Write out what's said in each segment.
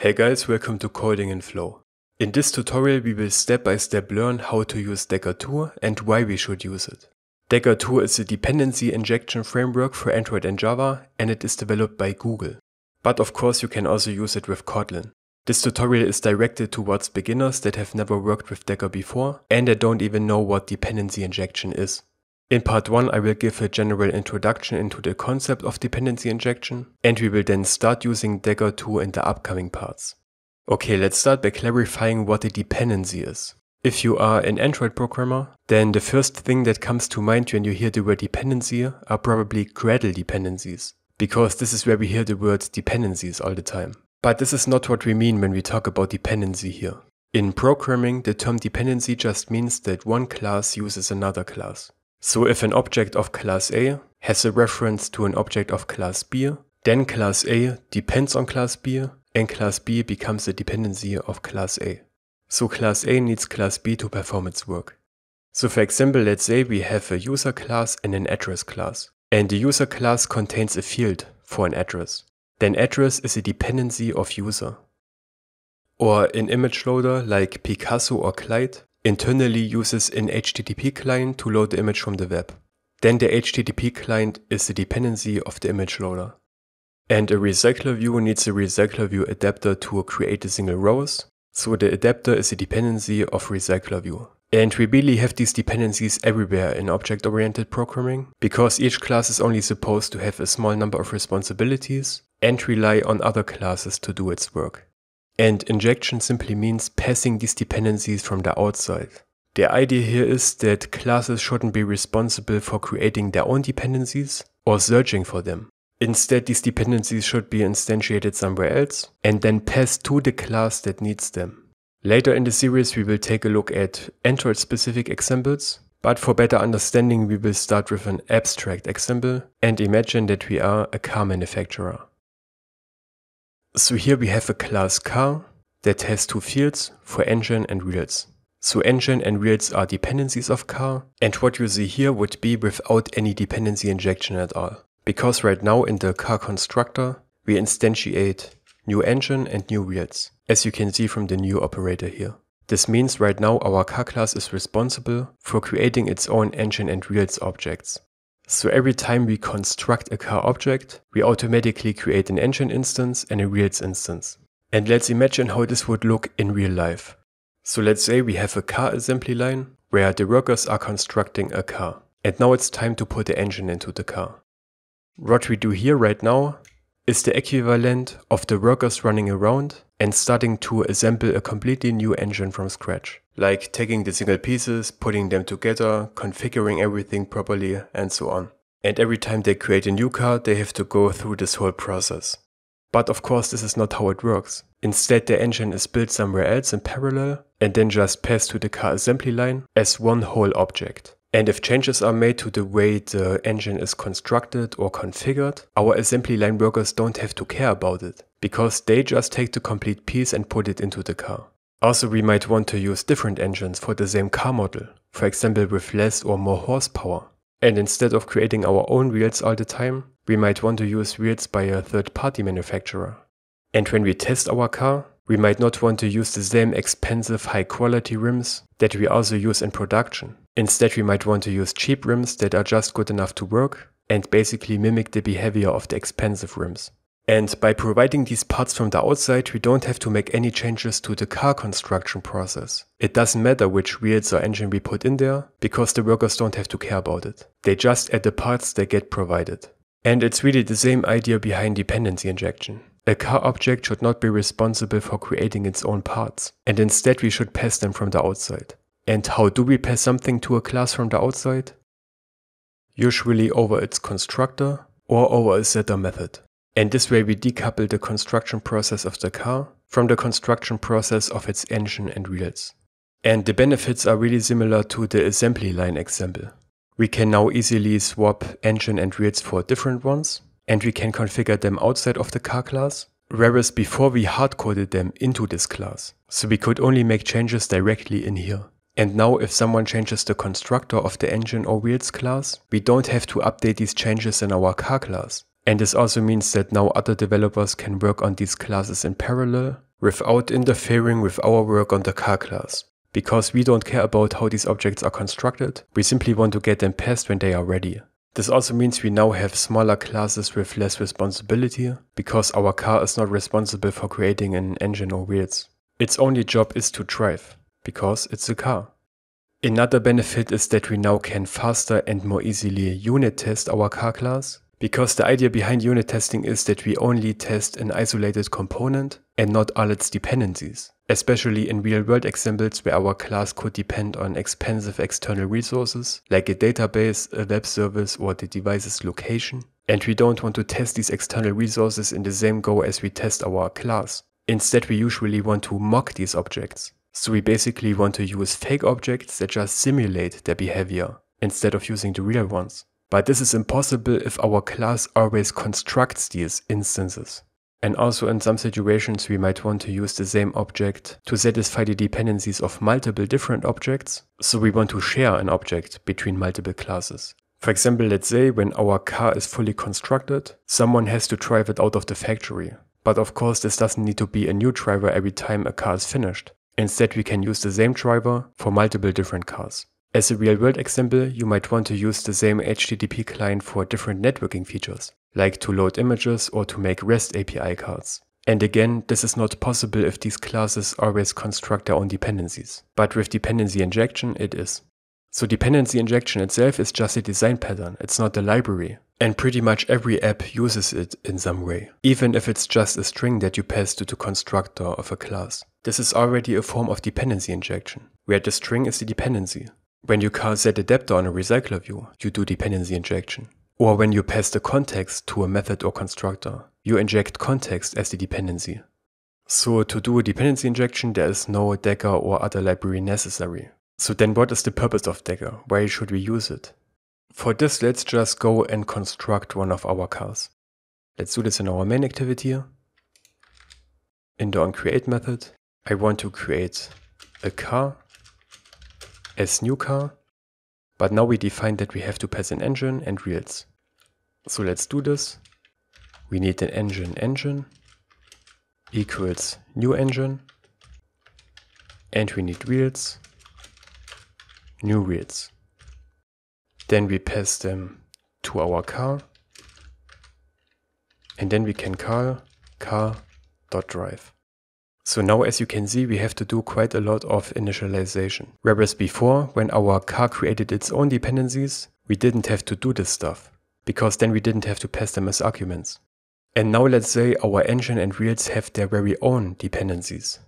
Hey guys, welcome to Coding in Flow. In this tutorial we will step by step learn how to use Dagger 2 and why we should use it. Dagger 2 is a dependency injection framework for Android and Java and it is developed by Google. But of course you can also use it with Kotlin. This tutorial is directed towards beginners that have never worked with Dagger before and that don't even know what dependency injection is. In part 1 I will give a general introduction into the concept of dependency injection and we will then start using Dagger 2 in the upcoming parts. Okay, let's start by clarifying what a dependency is. If you are an Android programmer, then the first thing that comes to mind when you hear the word dependency are probably Gradle dependencies, because this is where we hear the word dependencies all the time. But this is not what we mean when we talk about dependency here. In programming, the term dependency just means that one class uses another class. So if an object of class A has a reference to an object of class B, then class A depends on class B and class B becomes a dependency of class A. So class A needs class B to perform its work. So for example, let's say we have a user class and an address class. And the user class contains a field for an address. Then address is a dependency of user. Or in image loader like Picasso or Clyde, internally uses an HTTP client to load the image from the web. Then the HTTP client is the dependency of the image loader. And a recycler view needs a recycler view adapter to create the single rows. So the adapter is a dependency of recycler view. And we really have these dependencies everywhere in object-oriented programming, because each class is only supposed to have a small number of responsibilities and rely on other classes to do its work. And injection simply means passing these dependencies from the outside. The idea here is that classes shouldn't be responsible for creating their own dependencies or searching for them. Instead, these dependencies should be instantiated somewhere else and then passed to the class that needs them. Later in the series, we will take a look at Android specific examples, but for better understanding, we will start with an abstract example and imagine that we are a car manufacturer. So here we have a class car that has two fields for engine and wheels. So engine and wheels are dependencies of car and what you see here would be without any dependency injection at all. Because right now in the car constructor we instantiate new engine and new wheels as you can see from the new operator here. This means right now our car class is responsible for creating its own engine and wheels objects. So every time we construct a car object, we automatically create an engine instance and a wheels instance. And let's imagine how this would look in real life. So let's say we have a car assembly line where the workers are constructing a car. And now it's time to put the engine into the car. What we do here right now is the equivalent of the workers running around and starting to assemble a completely new engine from scratch. Like taking the single pieces, putting them together, configuring everything properly and so on. And every time they create a new car, they have to go through this whole process. But of course this is not how it works. Instead the engine is built somewhere else in parallel and then just passed to the car assembly line as one whole object. And if changes are made to the way the engine is constructed or configured, our assembly line workers don't have to care about it, because they just take the complete piece and put it into the car. Also, we might want to use different engines for the same car model, for example with less or more horsepower. And instead of creating our own wheels all the time, we might want to use wheels by a third-party manufacturer. And when we test our car, we might not want to use the same expensive high-quality rims that we also use in production, Instead, we might want to use cheap rims that are just good enough to work and basically mimic the behavior of the expensive rims. And by providing these parts from the outside, we don't have to make any changes to the car construction process. It doesn't matter which wheels or engine we put in there, because the workers don't have to care about it. They just add the parts they get provided. And it's really the same idea behind dependency injection. A car object should not be responsible for creating its own parts, and instead we should pass them from the outside. And how do we pass something to a class from the outside? Usually over its constructor or over a setter method. And this way we decouple the construction process of the car from the construction process of its engine and wheels. And the benefits are really similar to the assembly line example. We can now easily swap engine and wheels for different ones, and we can configure them outside of the car class, whereas before we hard-coded them into this class, so we could only make changes directly in here. And now if someone changes the constructor of the engine or wheels class, we don't have to update these changes in our car class. And this also means that now other developers can work on these classes in parallel without interfering with our work on the car class. Because we don't care about how these objects are constructed, we simply want to get them passed when they are ready. This also means we now have smaller classes with less responsibility, because our car is not responsible for creating an engine or wheels. Its only job is to drive because it's a car. Another benefit is that we now can faster and more easily unit test our car class, because the idea behind unit testing is that we only test an isolated component and not all its dependencies, especially in real world examples where our class could depend on expensive external resources like a database, a web service, or the device's location. And we don't want to test these external resources in the same go as we test our class. Instead, we usually want to mock these objects so we basically want to use fake objects that just simulate their behavior instead of using the real ones. But this is impossible if our class always constructs these instances. And also in some situations we might want to use the same object to satisfy the dependencies of multiple different objects, so we want to share an object between multiple classes. For example, let's say when our car is fully constructed, someone has to drive it out of the factory. But of course this doesn't need to be a new driver every time a car is finished. Instead, we can use the same driver for multiple different cars. As a real-world example, you might want to use the same HTTP client for different networking features, like to load images or to make REST API cards. And again, this is not possible if these classes always construct their own dependencies. But with dependency injection, it is. So dependency injection itself is just a design pattern, it's not a library. And pretty much every app uses it in some way, even if it's just a string that you pass to the constructor of a class. This is already a form of dependency injection, where the string is the dependency. When you call setAdapter on a recycler view, you do dependency injection. Or when you pass the context to a method or constructor, you inject context as the dependency. So to do a dependency injection, there is no Dagger or other library necessary. So then what is the purpose of Dagger? Why should we use it? For this, let's just go and construct one of our cars. Let's do this in our main activity. In the onCreate method, I want to create a car as new car, but now we define that we have to pass an engine and wheels. So let's do this. We need an engine engine equals new engine and we need wheels, new wheels. Then we pass them to our car. And then we can call car.drive. So now as you can see, we have to do quite a lot of initialization. Whereas before, when our car created its own dependencies, we didn't have to do this stuff, because then we didn't have to pass them as arguments. And now let's say our engine and wheels have their very own dependencies.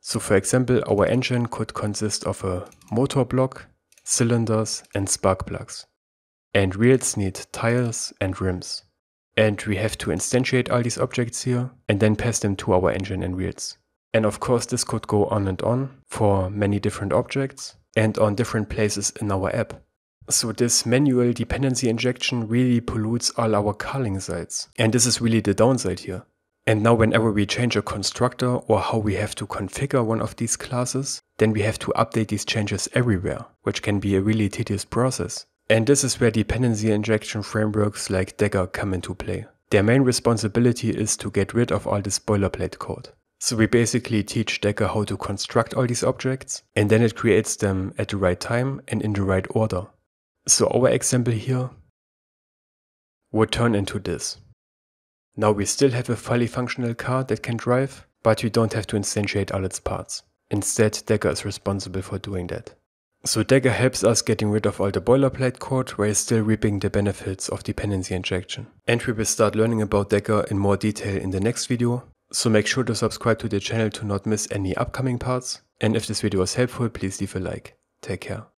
So for example, our engine could consist of a motor block cylinders and spark plugs. And wheels need tires and rims. And we have to instantiate all these objects here and then pass them to our engine and wheels. And of course this could go on and on for many different objects and on different places in our app. So this manual dependency injection really pollutes all our calling sites. And this is really the downside here. And now whenever we change a constructor or how we have to configure one of these classes, then we have to update these changes everywhere, which can be a really tedious process. And this is where dependency injection frameworks like Dagger come into play. Their main responsibility is to get rid of all this boilerplate code. So we basically teach Dagger how to construct all these objects, and then it creates them at the right time and in the right order. So our example here would turn into this. Now we still have a fully functional car that can drive, but we don't have to instantiate all its parts. Instead, Dagger is responsible for doing that. So Dagger helps us getting rid of all the boilerplate code while still reaping the benefits of dependency injection. And we will start learning about Dagger in more detail in the next video, so make sure to subscribe to the channel to not miss any upcoming parts. And if this video was helpful, please leave a like. Take care.